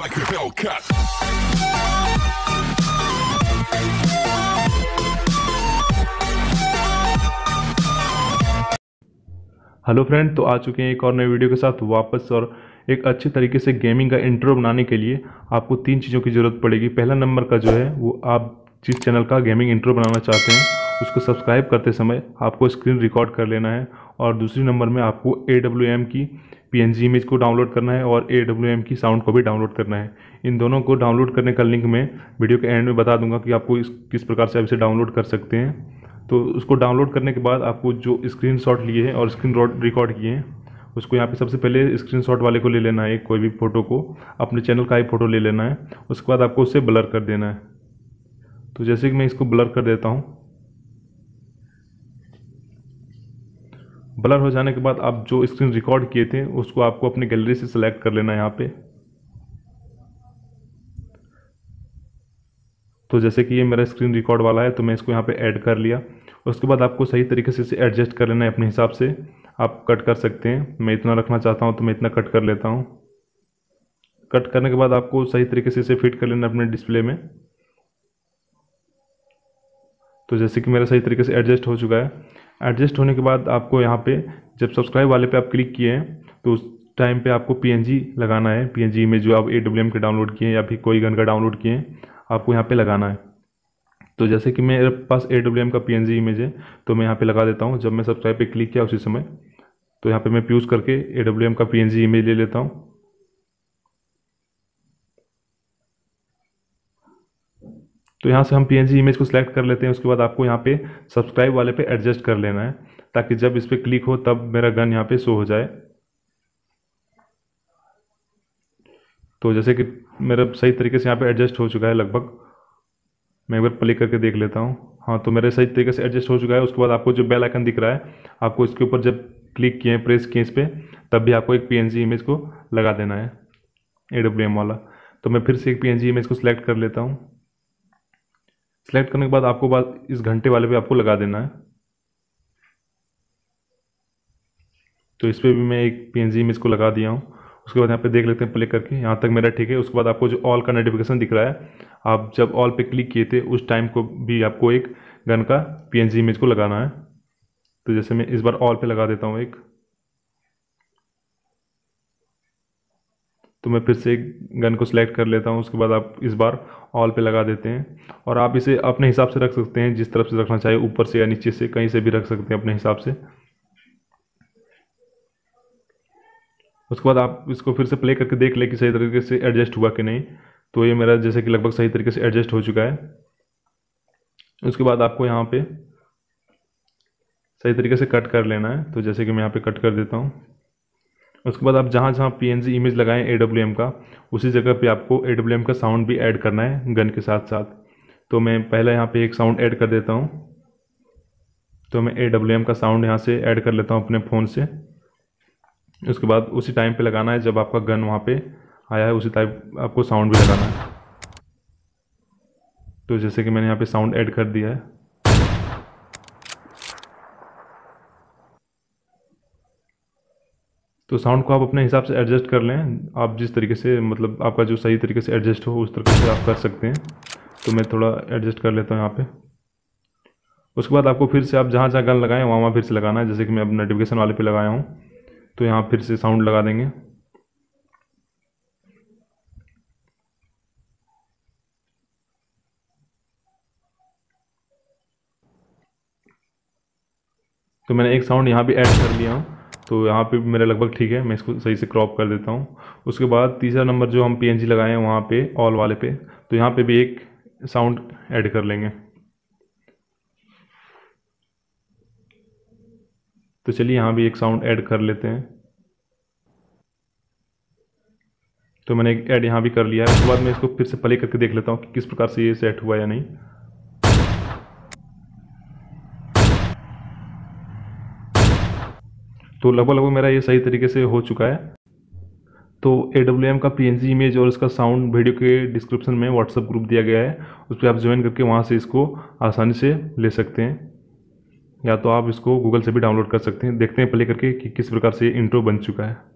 like a cut. Hello friend तो आ चुके हैं एक और नए वीडियो के साथ वापस और एक अच्छे तरीके से गेमिंग का इंट्रो बनाने के लिए आपको तीन चीज़ों की ज़रूरत पड़ेगी पहला नंबर का जो है वो आप जिस चैनल का गेमिंग इंट्रो बनाना चाहते हैं उसको सब्सक्राइब करते समय आपको स्क्रीन रिकॉर्ड कर लेना है और दूसरी नंबर में आपको ए की पी इमेज को डाउनलोड करना है और ए की साउंड को भी डाउनलोड करना है इन दोनों को डाउनलोड करने का लिंक मैं वीडियो के एंड में बता दूंगा कि आपको इस किस प्रकार से आप इसे डाउनलोड कर सकते हैं तो उसको डाउनलोड करने के बाद आपको जो स्क्रीन लिए हैं और स्क्रीन रिकॉर्ड किए हैं उसको यहाँ पे सबसे पहले स्क्रीन वाले को ले लेना है कोई भी फ़ोटो को अपने चैनल का ही फ़ोटो ले लेना है उसके बाद आपको उसे ब्लर कर देना है तो जैसे कि मैं इसको ब्लर कर देता हूँ ब्लर हो जाने के बाद आप जो स्क्रीन रिकॉर्ड किए थे उसको आपको अपनी गैलरी से सेलेक्ट कर लेना है यहाँ पे तो जैसे कि ये मेरा स्क्रीन रिकॉर्ड वाला है तो मैं इसको यहाँ पे ऐड कर लिया उसके बाद आपको सही तरीके से इसे एडजस्ट कर लेना है अपने हिसाब से आप कट कर सकते हैं मैं इतना रखना चाहता हूँ तो मैं इतना कट कर लेता हूँ कट करने के बाद आपको सही तरीके से इसे फिट कर लेना अपने डिस्प्ले में तो जैसे कि मेरा सही तरीके से एडजस्ट हो चुका है एडजस्ट होने के बाद आपको यहाँ पे जब सब्सक्राइब वाले पे आप क्लिक किए हैं तो उस टाइम पे आपको पीएनजी लगाना है पीएनजी में जो आप ए डब्ल्यू के डाउनलोड किए हैं या फिर कोई गन का डाउनलोड किए हैं आपको यहाँ पे लगाना है तो जैसे कि मेरे पास ए डब्ल्यू का पी इमेज है तो मैं यहाँ पे लगा देता हूँ जब मैं सब्सक्राइब पे क्लिक किया उसी समय तो यहाँ पे मैं प्यूज़ करके ए डब्ल्यू का पी इमेज ले लेता हूँ तो यहाँ से हम पी इमेज को सिलेक्ट कर लेते हैं उसके बाद आपको यहाँ पे सब्सक्राइब वाले पे एडजस्ट कर लेना है ताकि जब इस पर क्लिक हो तब मेरा गन यहाँ पे शो हो जाए तो जैसे कि मेरा सही तरीके से यहाँ पे एडजस्ट हो चुका है लगभग मैं एक बार प्ले करके देख लेता हूँ हाँ तो मेरा सही तरीके से एडजस्ट हो चुका है उसके बाद आपको जो बेल आइकन दिख रहा है आपको इसके ऊपर जब क्लिक किए प्रेस किए इस पर तब भी आपको एक पी इमेज को लगा देना है ए वाला तो मैं फिर से एक पी इमेज को सिलेक्ट कर लेता हूँ सेलेक्ट करने के बाद आपको बाद इस घंटे वाले पे आपको लगा देना है तो इस पर भी मैं एक पी एन जी इमेज को लगा दिया हूँ उसके बाद यहाँ पे देख लेते हैं प्ले करके यहाँ तक मेरा ठीक है उसके बाद आपको जो ऑल का नोटिफिकेशन दिख रहा है आप जब ऑल पे क्लिक किए थे उस टाइम को भी आपको एक गन का पी एन जी इमेज को लगाना है तो जैसे मैं इस बार ऑल पे लगा देता हूँ एक तो मैं फिर से गन को सिलेक्ट कर लेता हूँ उसके बाद आप इस बार ऑल पे लगा देते हैं और आप इसे अपने हिसाब से रख सकते हैं जिस तरफ से रखना चाहिए ऊपर से या नीचे से कहीं से भी रख सकते हैं अपने हिसाब से उसके बाद आप इसको फिर से प्ले करके देख लें कि सही तरीके से एडजस्ट हुआ कि नहीं तो ये मेरा जैसे कि लगभग सही तरीके से एडजस्ट हो चुका है उसके बाद आपको यहाँ पे सही तरीके से कट कर लेना है तो जैसे कि मैं यहाँ पे कट कर देता हूँ उसके बाद आप जहाँ जहाँ पी इमेज लगाएं ए का उसी जगह पे आपको ए का साउंड भी ऐड करना है गन के साथ साथ तो मैं पहले यहाँ पे एक साउंड ऐड कर देता हूँ तो मैं ए का साउंड यहाँ से ऐड कर लेता हूँ अपने फ़ोन से उसके बाद उसी टाइम पे लगाना है जब आपका गन वहाँ पे आया है उसी टाइप आपको साउंड भी लगाना है तो जैसे कि मैंने यहाँ पर साउंड ऐड कर दिया है तो साउंड को आप अपने हिसाब से एडजस्ट कर लें आप जिस तरीके से मतलब आपका जो सही तरीके से एडजस्ट हो उस तरीके से आप कर सकते हैं तो मैं थोड़ा एडजस्ट कर लेता हूँ यहाँ पे उसके बाद आपको फिर से आप जहाँ जहाँ गन लगाएं वहाँ वहाँ फिर से लगाना है जैसे कि मैं अब नोटिफिकेशन वाले पे लगाया हूँ तो यहाँ फिर से साउंड लगा देंगे तो मैंने एक साउंड यहाँ भी ऐड कर लिया हूँ तो यहाँ पे मेरा लगभग ठीक है मैं इसको सही से क्रॉप कर देता हूँ उसके बाद तीसरा नंबर जो हम पी लगाए हैं वहाँ पे ऑल वाले पे तो यहाँ पे भी एक साउंड ऐड कर लेंगे तो चलिए यहाँ भी एक साउंड ऐड कर लेते हैं तो मैंने ऐड यहाँ भी कर लिया है उसके बाद मैं इसको फिर से प्ले करके देख लेता हूँ कि किस प्रकार से ये सेट हुआ या नहीं तो लगभग लगभग मेरा ये सही तरीके से हो चुका है तो ए डब्ल्यू एम का पी इमेज और इसका साउंड वीडियो के डिस्क्रिप्शन में व्हाट्सअप ग्रुप दिया गया है उस पर आप ज्वाइन करके वहाँ से इसको आसानी से ले सकते हैं या तो आप इसको गूगल से भी डाउनलोड कर सकते हैं देखते हैं प्ले करके कि किस प्रकार से इंट्रो बन चुका है